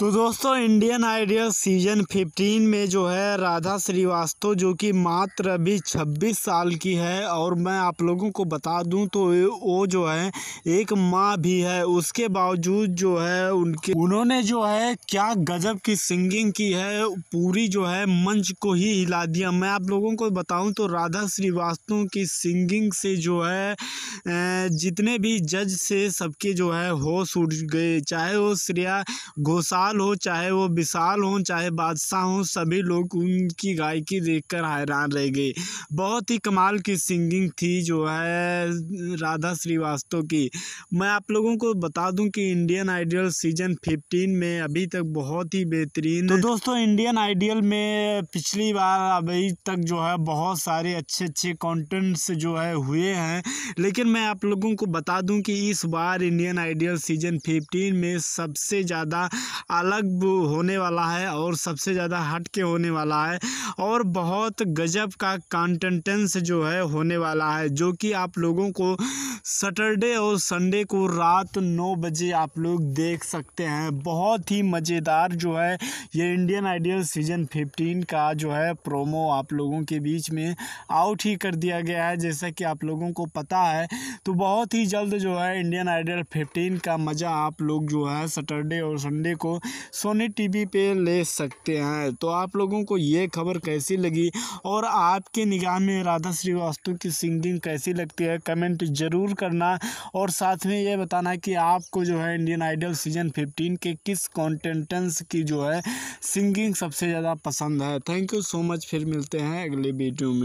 तो दोस्तों Indian Idol season 15 में जो है राधा श्रीवास्तव जो कि मात्र अभी 26 साल की है और मैं आप लोगों को बता दूं तो वो जो है एक माँ भी है उसके बावजूद जो है उनके उन्होंने जो है क्या गजब की सिंगिंग की है पूरी जो है मंच को ही हिला दिया मैं आप लोगों को बताऊं तो राधा श्रीवास्तव की सिंगिंग से जो है जितने भी जज से सबके जो है होश उठ गए चाहे वो श्रेया घोषाल गोपाल हो चाहे वो विशाल हो चाहे बादशाह हो सभी लोग उनकी गायकी देखकर हैरान रह गए बहुत ही कमाल की सिंगिंग थी जो है राधा श्रीवास्तव की मैं आप लोगों को बता दूं कि इंडियन आइडियल सीजन फिफ्टीन में अभी तक बहुत ही बेहतरीन तो दोस्तों इंडियन आइडियल में पिछली बार अभी तक जो है बहुत सारे अच्छे अच्छे कॉन्टेंट्स जो है हुए हैं लेकिन मैं आप लोगों को बता दूँ कि इस बार इंडियन आइडियल सीजन फिफ्टीन में सबसे ज़्यादा अलग होने वाला है और सबसे ज़्यादा हट के होने वाला है और बहुत गजब का कॉन्टेंटेंस जो है होने वाला है जो कि आप लोगों को सटरडे और संडे को रात नौ बजे आप लोग देख सकते हैं बहुत ही मज़ेदार जो है ये इंडियन आइडियल सीजन फिफ्टीन का जो है प्रोमो आप लोगों के बीच में आउट ही कर दिया गया है जैसा कि आप लोगों को पता है तो बहुत ही जल्द जो है इंडियन आइडल 15 का मज़ा आप लोग जो है सैटरडे और संडे को सोनी टीवी पे ले सकते हैं तो आप लोगों को ये खबर कैसी लगी और आपके निगाह में राधा श्रीवास्तव की सिंगिंग कैसी लगती है कमेंट ज़रूर करना और साथ में ये बताना कि आपको जो है इंडियन आइडल सीजन 15 के किस कॉन्टेंटेंस की जो है सिंगिंग सबसे ज़्यादा पसंद है थैंक यू सो मच फिर मिलते हैं अगले वीडियो में